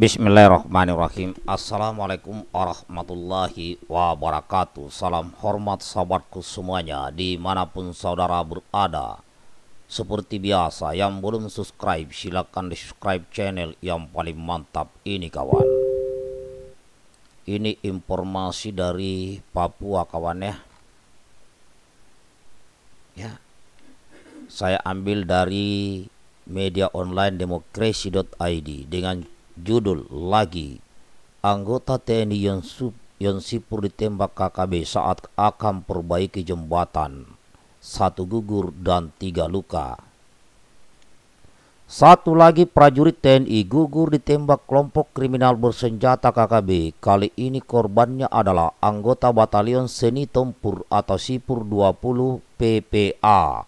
Bismillahirrahmanirrahim Assalamualaikum warahmatullahi wabarakatuh Salam hormat sahabatku semuanya Dimanapun saudara berada Seperti biasa yang belum subscribe Silahkan di subscribe channel yang paling mantap ini kawan Ini informasi dari Papua kawan ya Ya saya ambil dari media online demokrasi.id dengan Judul lagi Anggota TNI yang sipur ditembak KKB saat akan perbaiki jembatan. Satu gugur dan tiga luka. Satu lagi prajurit TNI gugur ditembak kelompok kriminal bersenjata KKB. Kali ini korbannya adalah anggota Batalion Seni Tempur atau Sipur 20 PPA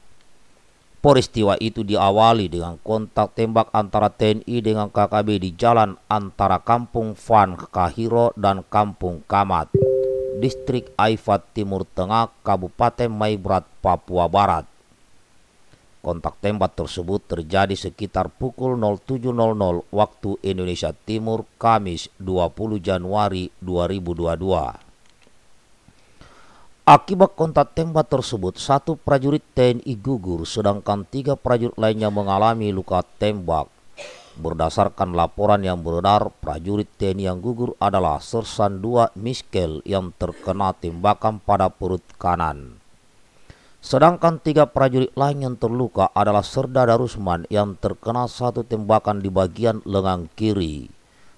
Peristiwa itu diawali dengan kontak tembak antara TNI dengan KKB di jalan antara kampung Van Kahiro dan kampung Kamat, distrik Aifat Timur Tengah, Kabupaten Maibrat, Papua Barat. Kontak tembak tersebut terjadi sekitar pukul 07.00 waktu Indonesia Timur Kamis 20 Januari 2022. Akibat kontak tembak tersebut, satu prajurit TNI gugur sedangkan tiga prajurit lainnya mengalami luka tembak. Berdasarkan laporan yang beredar, prajurit TNI yang gugur adalah Sersan 2 Miskel yang terkena tembakan pada perut kanan. Sedangkan tiga prajurit lain yang terluka adalah Serda Darusman yang terkena satu tembakan di bagian lengan kiri.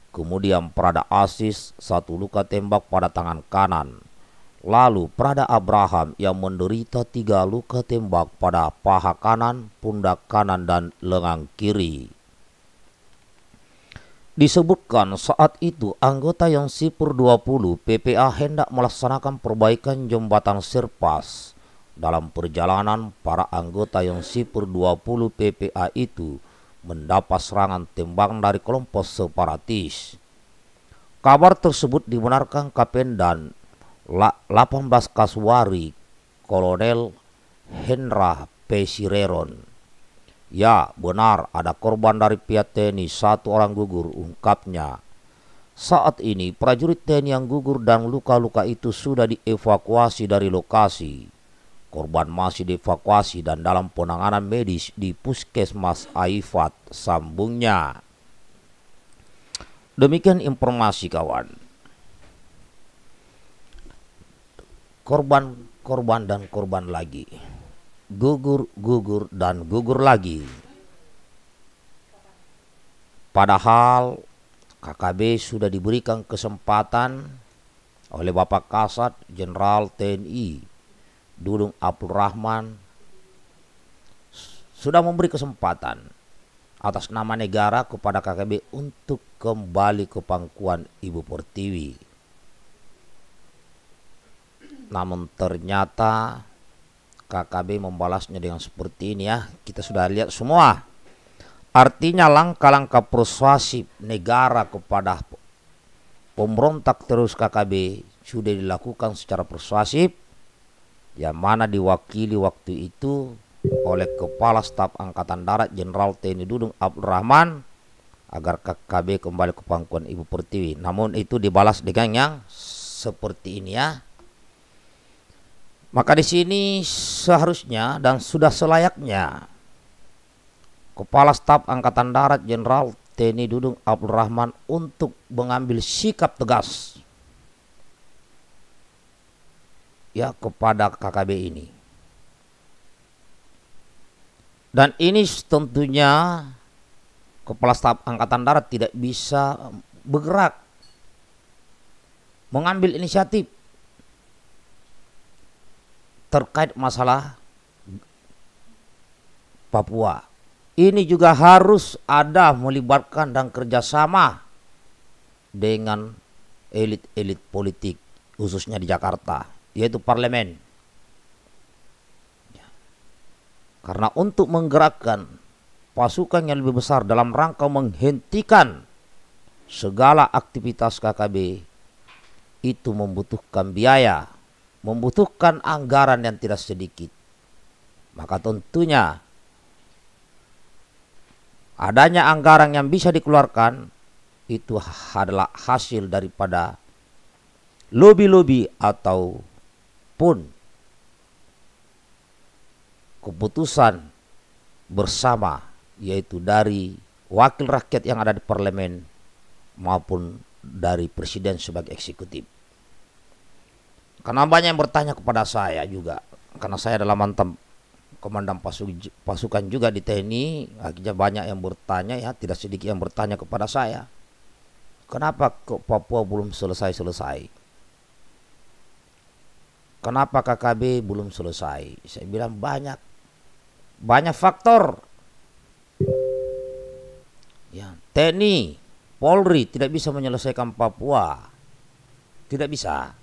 Kemudian Prada Asis satu luka tembak pada tangan kanan. Lalu Prada Abraham yang menderita tiga luka tembak pada paha kanan, pundak kanan dan lengan kiri. Disebutkan saat itu anggota yang sipur 20 PPA hendak melaksanakan perbaikan jembatan Sirpas. Dalam perjalanan para anggota yang sipur 20 PPA itu mendapat serangan tembak dari kelompok separatis. Kabar tersebut dibenarkan Kapendan 18 Kasuari Kolonel Hendra Pesireron. Ya, benar ada korban dari pihak TNI satu orang gugur ungkapnya. Saat ini prajurit TNI yang gugur dan luka-luka itu sudah dievakuasi dari lokasi. Korban masih dievakuasi dan dalam penanganan medis di Puskesmas Aifat sambungnya. Demikian informasi kawan. korban, korban dan korban lagi. Gugur, gugur dan gugur lagi. Padahal KKB sudah diberikan kesempatan oleh Bapak Kasat Jenderal TNI Dudung Abdul Rahman sudah memberi kesempatan atas nama negara kepada KKB untuk kembali ke pangkuan Ibu Pertiwi. Namun ternyata KKB membalasnya dengan seperti ini ya. Kita sudah lihat semua. Artinya langkah-langkah persuasif negara kepada pemberontak terus KKB sudah dilakukan secara persuasif yang mana diwakili waktu itu oleh Kepala Staf Angkatan Darat Jenderal TNI Dudung Abdurrahman agar KKB kembali ke pangkuan Ibu Pertiwi. Namun itu dibalas dengan yang seperti ini ya. Maka di sini seharusnya dan sudah selayaknya Kepala Staf Angkatan Darat Jenderal TNI Dudung Abdul Rahman untuk mengambil sikap tegas ya kepada KKB ini. Dan ini tentunya Kepala Staf Angkatan Darat tidak bisa bergerak mengambil inisiatif terkait masalah Papua. Ini juga harus ada melibatkan dan kerjasama dengan elit-elit politik khususnya di Jakarta yaitu parlemen. Ya. Karena untuk menggerakkan pasukan yang lebih besar dalam rangka menghentikan segala aktivitas KKB itu membutuhkan biaya membutuhkan anggaran yang tidak sedikit. Maka tentunya adanya anggaran yang bisa dikeluarkan itu adalah hasil daripada lobi-lobi atau keputusan bersama yaitu dari wakil rakyat yang ada di parlemen maupun dari presiden sebagai eksekutif. Karena banyak yang bertanya kepada saya juga, karena saya adalah mantan komandan pasuk, pasukan juga di TNI, akhirnya banyak yang bertanya ya, tidak sedikit yang bertanya kepada saya. Kenapa ke Papua belum selesai-selesai? Kenapa KKB belum selesai? Saya bilang banyak banyak faktor. Ya, TNI, Polri tidak bisa menyelesaikan Papua. Tidak bisa.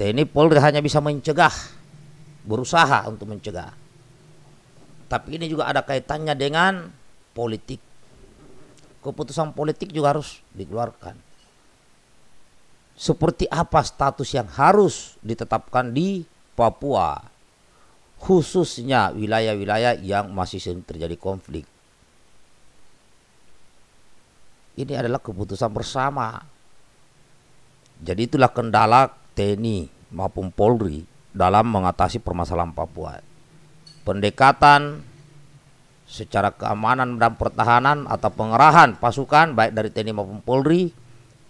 TNI Polri hanya bisa mencegah, berusaha untuk mencegah. Tapi ini juga ada kaitannya dengan politik. Keputusan politik juga harus dikeluarkan. Seperti apa status yang harus ditetapkan di Papua, khususnya wilayah-wilayah yang masih sering terjadi konflik. Ini adalah keputusan bersama. Jadi itulah kendala TNI maupun Polri dalam mengatasi permasalahan Papua. Pendekatan secara keamanan dan pertahanan atau pengerahan pasukan baik dari TNI maupun Polri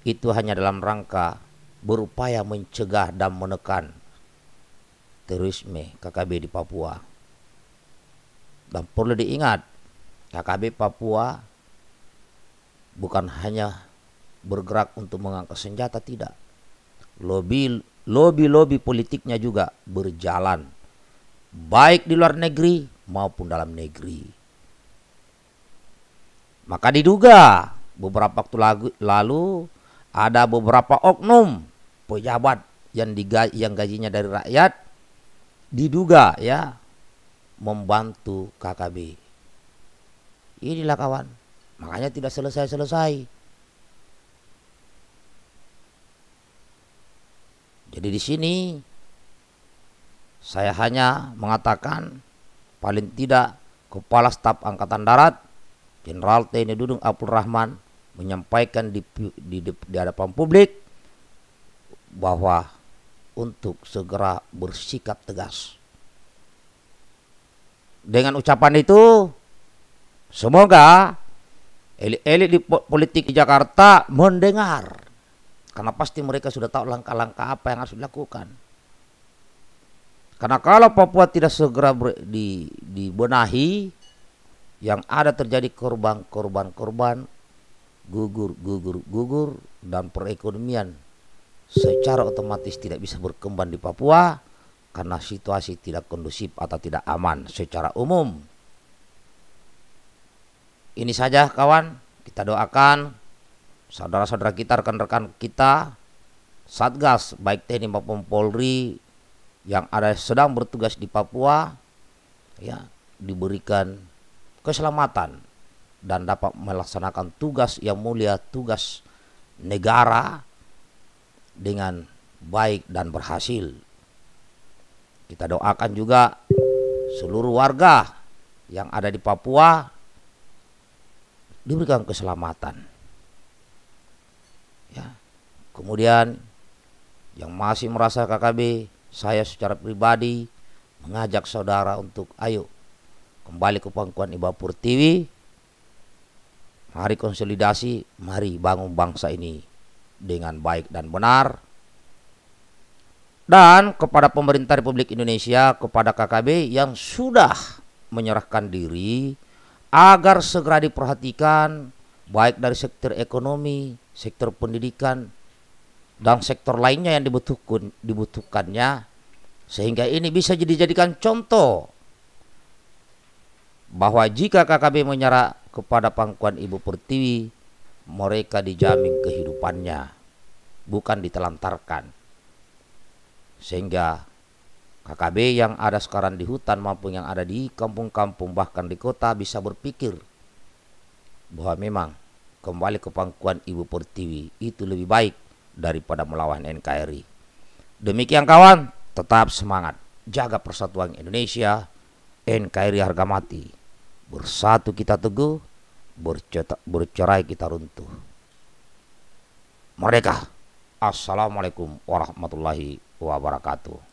itu hanya dalam rangka berupaya mencegah dan menekan terorisme KKB di Papua. Dan perlu diingat, KKB Papua bukan hanya bergerak untuk mengangkat senjata tidak, Lobby lobby-lobby politiknya juga berjalan baik di luar negeri maupun dalam negeri. Maka diduga beberapa waktu lagu, lalu ada beberapa oknum pejabat yang digaji, yang gajinya dari rakyat diduga ya membantu KKB. Inilah kawan. Makanya tidak selesai-selesai. Jadi di sini saya hanya mengatakan paling tidak Kepala Staf Angkatan Darat Jenderal TNI Dudung Abdul Rahman menyampaikan di, di, di, di hadapan publik bahwa untuk segera bersikap tegas. Dengan ucapan itu, semoga elit-elit di politik di Jakarta mendengar karena pasti mereka sudah tahu langkah-langkah apa yang harus dilakukan. Karena kalau Papua tidak segera di, dibenahi, yang ada terjadi korban, korban, korban, gugur, gugur, gugur, dan perekonomian secara otomatis tidak bisa berkembang di Papua karena situasi tidak kondusif atau tidak aman secara umum. Ini saja kawan, kita doakan saudara-saudara kita, rekan-rekan kita, Satgas baik TNI maupun Polri yang ada sedang bertugas di Papua ya diberikan keselamatan dan dapat melaksanakan tugas yang mulia, tugas negara dengan baik dan berhasil. Kita doakan juga seluruh warga yang ada di Papua diberikan keselamatan. Ya. Kemudian yang masih merasa KKB, saya secara pribadi mengajak saudara untuk ayo kembali ke pangkuan Ibu Purtiwi. Mari konsolidasi, mari bangun bangsa ini dengan baik dan benar. Dan kepada pemerintah Republik Indonesia, kepada KKB yang sudah menyerahkan diri agar segera diperhatikan baik dari sektor ekonomi, sektor pendidikan dan sektor lainnya yang dibutuhkan dibutuhkannya sehingga ini bisa dijadikan contoh bahwa jika KKB menyerah kepada pangkuan Ibu Pertiwi mereka dijamin kehidupannya bukan ditelantarkan sehingga KKB yang ada sekarang di hutan maupun yang ada di kampung-kampung bahkan di kota bisa berpikir bahwa memang kembali ke pangkuan Ibu Pertiwi itu lebih baik daripada melawan NKRI. Demikian kawan, tetap semangat. Jaga persatuan Indonesia, NKRI harga mati. Bersatu kita teguh, bercerai kita runtuh. mereka Assalamualaikum warahmatullahi wabarakatuh.